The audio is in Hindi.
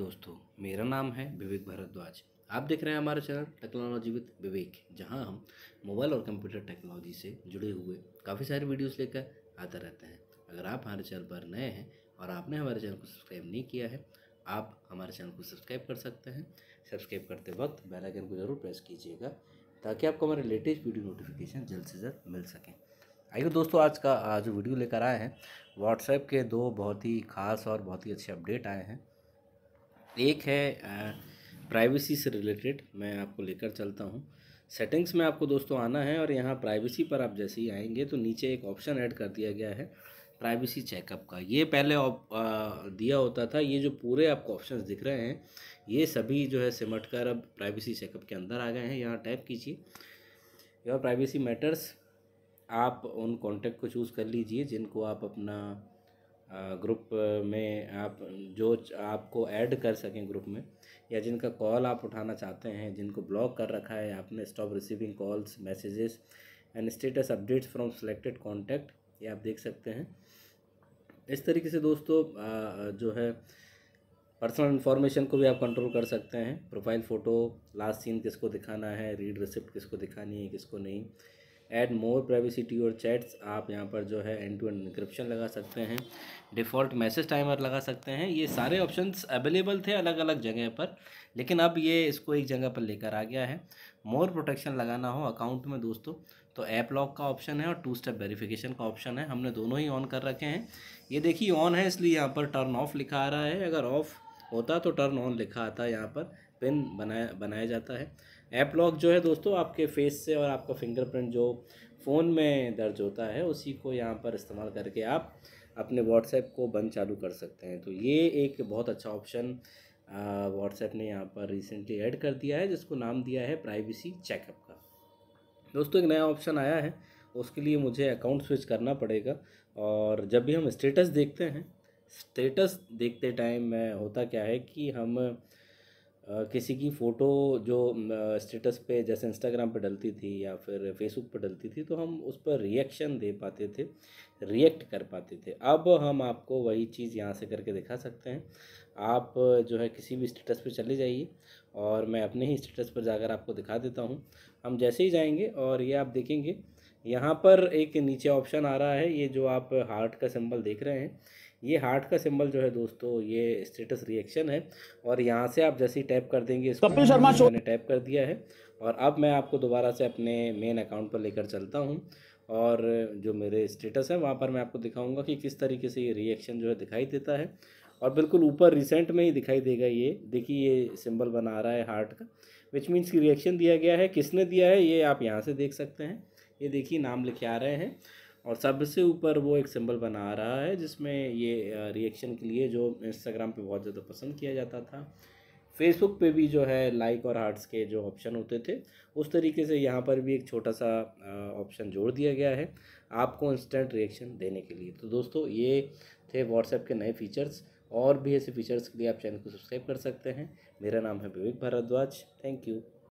दोस्तों मेरा नाम है विवेक भारद्वाज आप देख रहे हैं हमारा चैनल टेक्नोलॉजी विद विवेक जहां हम मोबाइल और कंप्यूटर टेक्नोलॉजी से जुड़े हुए काफ़ी सारे वीडियोस लेकर आते रहते हैं अगर आप हमारे चैनल पर नए हैं और आपने हमारे चैनल को सब्सक्राइब नहीं किया है आप हमारे चैनल को सब्सक्राइब कर सकते हैं सब्सक्राइब करते वक्त बेलाइकन को ज़रूर प्रेस कीजिएगा ताकि आपको हमारे लेटेस्ट वीडियो नोटिफिकेशन जल्द से जल्द मिल सकें आइए दोस्तों आज का जो वीडियो लेकर आए हैं व्हाट्सएप के दो बहुत ही खास और बहुत ही अच्छे अपडेट आए हैं एक है प्राइवेसी से रिलेटेड मैं आपको लेकर चलता हूँ सेटिंग्स में आपको दोस्तों आना है और यहाँ प्राइवेसी पर आप जैसे ही आएंगे तो नीचे एक ऑप्शन ऐड कर दिया गया है प्राइवेसी चेकअप का ये पहले आप, आ, दिया होता था ये जो पूरे आपको ऑप्शंस दिख रहे हैं ये सभी जो है सिमट कर अब प्राइवेसी चेकअप के अंदर आ गए हैं यहाँ टैप कीजिए योर प्राइवेसी मैटर्स आप उन कॉन्टैक्ट को चूज़ कर लीजिए जिनको आप अपना ग्रुप में आप जो आपको ऐड कर सकें ग्रुप में या जिनका कॉल आप उठाना चाहते हैं जिनको ब्लॉक कर रखा है आपने stop receiving calls messages and status updates from selected contact ये आप देख सकते हैं इस तरीके से दोस्तों जो है पर्सनल इन्फॉर्मेशन को भी आप कंट्रोल कर सकते हैं प्रोफाइल फ़ोटो लास्ट सीन किसको दिखाना है रीड रिसिप्ट किसको दिखानी है किसको नहीं add more privacy to your chats आप यहाँ पर जो है एंड टू एंड इंक्रिप्शन लगा सकते हैं डिफ़ॉल्ट मैसेज टाइमर लगा सकते हैं ये सारे ऑप्शंस अवेलेबल थे अलग अलग जगह पर लेकिन अब ये इसको एक जगह पर लेकर आ गया है मोर प्रोटेक्शन लगाना हो अकाउंट में दोस्तों तो ऐप लॉक का ऑप्शन है और टू स्टेप वेरिफिकेशन का ऑप्शन है हमने दोनों ही ऑन कर रखे हैं ये देखिए ऑन है इसलिए यहाँ पर टर्न ऑफ लिखा आ रहा है अगर ऑफ़ होता तो टर्न ऑन लिखा आता है यहाँ पर पिन बनाया बनाया जाता है ऐप लॉक जो है दोस्तों आपके फेस से और आपका फिंगरप्रिंट जो फ़ोन में दर्ज होता है उसी को यहाँ पर इस्तेमाल करके आप अपने व्हाट्सएप को बंद चालू कर सकते हैं तो ये एक बहुत अच्छा ऑप्शन व्हाट्सएप ने यहाँ पर रिसेंटली ऐड कर दिया है जिसको नाम दिया है प्राइवेसी चेकअप का दोस्तों एक नया ऑप्शन आया है उसके लिए मुझे अकाउंट स्विच करना पड़ेगा और जब भी हम स्टेटस देखते हैं स्टेटस देखते टाइम होता क्या है कि हम किसी की फ़ोटो जो स्टेटस पे जैसे इंस्टाग्राम पे डलती थी या फिर फेसबुक पे डलती थी तो हम उस पर रिएक्शन दे पाते थे रिएक्ट कर पाते थे अब हम आपको वही चीज़ यहाँ से करके दिखा सकते हैं आप जो है किसी भी स्टेटस पे चले जाइए और मैं अपने ही स्टेटस पर जाकर आपको दिखा देता हूँ हम जैसे ही जाएंगे और ये आप देखेंगे यहाँ पर एक नीचे ऑप्शन आ रहा है ये जो आप हार्ट का सिंबल देख रहे हैं ये हार्ट का सिंबल जो है दोस्तों ये स्टेटस रिएक्शन है और यहाँ से आप जैसे ही टैप कर देंगे कपिल शर्मा शो मैंने टैप कर दिया है और अब मैं आपको दोबारा से अपने मेन अकाउंट पर लेकर चलता हूँ और जो मेरे स्टेटस है वहाँ पर मैं आपको दिखाऊंगा कि किस तरीके से ये रिएक्शन जो है दिखाई देता है और बिल्कुल ऊपर रिसेंट में ही दिखाई देगा ये देखिए ये सिंबल बना रहा है हार्ट का विच मीन्स कि रिएक्शन दिया गया है किसने दिया है ये आप यहाँ से देख सकते हैं ये देखिए नाम लिखे आ रहे हैं और सबसे ऊपर वो एक सिंबल बना रहा है जिसमें ये रिएक्शन के लिए जो इंस्टाग्राम पे बहुत ज़्यादा पसंद किया जाता था फेसबुक पे भी जो है लाइक और हार्ट्स के जो ऑप्शन होते थे उस तरीके से यहाँ पर भी एक छोटा सा ऑप्शन जोड़ दिया गया है आपको इंस्टेंट रिएक्शन देने के लिए तो दोस्तों ये थे व्हाट्सएप के नए फीचर्स और भी ऐसे फीचर्स के लिए आप चैनल को सब्सक्राइब कर सकते हैं मेरा नाम है विवेक भारद्वाज थैंक यू